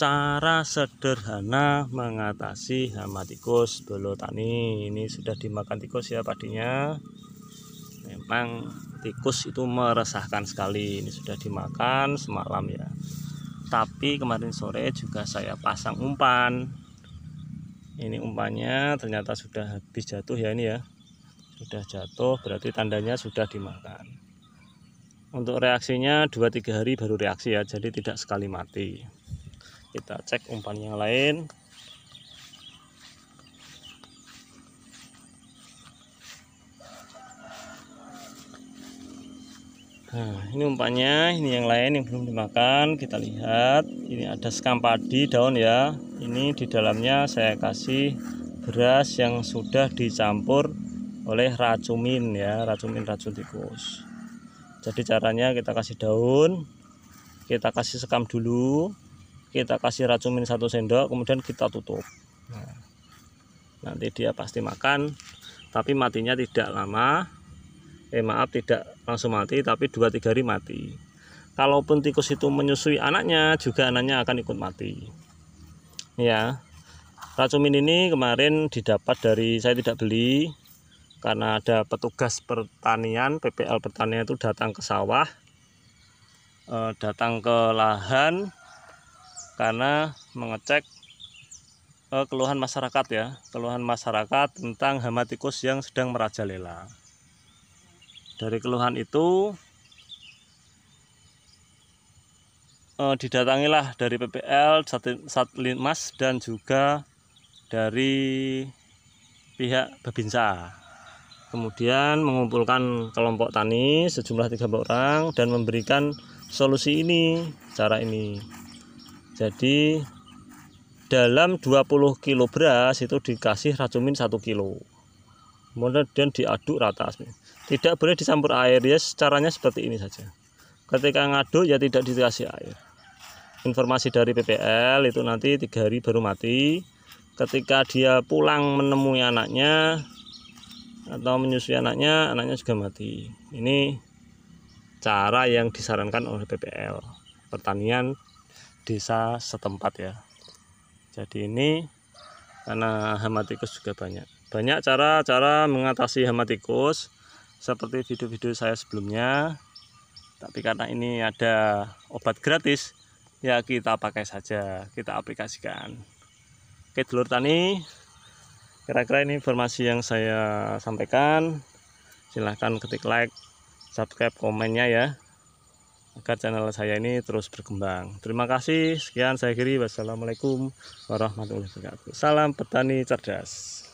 cara sederhana mengatasi hama tikus belut tani ini sudah dimakan tikus ya padinya memang tikus itu meresahkan sekali ini sudah dimakan semalam ya tapi kemarin sore juga saya pasang umpan ini umpannya ternyata sudah habis jatuh ya ini ya sudah jatuh berarti tandanya sudah dimakan untuk reaksinya 2-3 hari baru reaksi ya jadi tidak sekali mati kita cek umpan yang lain Nah, ini umpannya, ini yang lain yang belum dimakan. Kita lihat, ini ada sekam padi daun ya. Ini di dalamnya saya kasih beras yang sudah dicampur oleh racumin ya, racumin racun tikus. Jadi caranya kita kasih daun, kita kasih sekam dulu, kita kasih racunin satu sendok kemudian kita tutup nah. nanti dia pasti makan tapi matinya tidak lama eh maaf tidak langsung mati tapi 2-3 hari mati kalaupun tikus itu menyusui anaknya juga anaknya akan ikut mati ya racunin ini kemarin didapat dari saya tidak beli karena ada petugas pertanian PPL pertanian itu datang ke sawah eh, datang ke lahan karena mengecek uh, keluhan masyarakat ya, keluhan masyarakat tentang hama tikus yang sedang merajalela. Dari keluhan itu uh, didatangilah dari PPL, Satlinmas dan juga dari pihak Babinsa. Kemudian mengumpulkan kelompok tani sejumlah tiga orang dan memberikan solusi ini, cara ini. Jadi dalam 20 kilo beras itu dikasih racumin 1 kilo. Kemudian diaduk rata. Tidak boleh dicampur air ya, caranya seperti ini saja. Ketika ngaduk ya tidak dikasih air. Informasi dari PPL itu nanti tiga hari baru mati. Ketika dia pulang menemui anaknya atau menyusui anaknya, anaknya juga mati. Ini cara yang disarankan oleh PPL pertanian desa setempat ya jadi ini karena hama tikus juga banyak banyak cara-cara mengatasi hama tikus seperti video-video saya sebelumnya tapi karena ini ada obat gratis ya kita pakai saja kita aplikasikan oke dulur tani kira-kira ini informasi yang saya sampaikan silahkan ketik like subscribe komennya ya agar channel saya ini terus berkembang. Terima kasih, sekian saya kiri. Wassalamualaikum warahmatullahi wabarakatuh. Salam petani cerdas.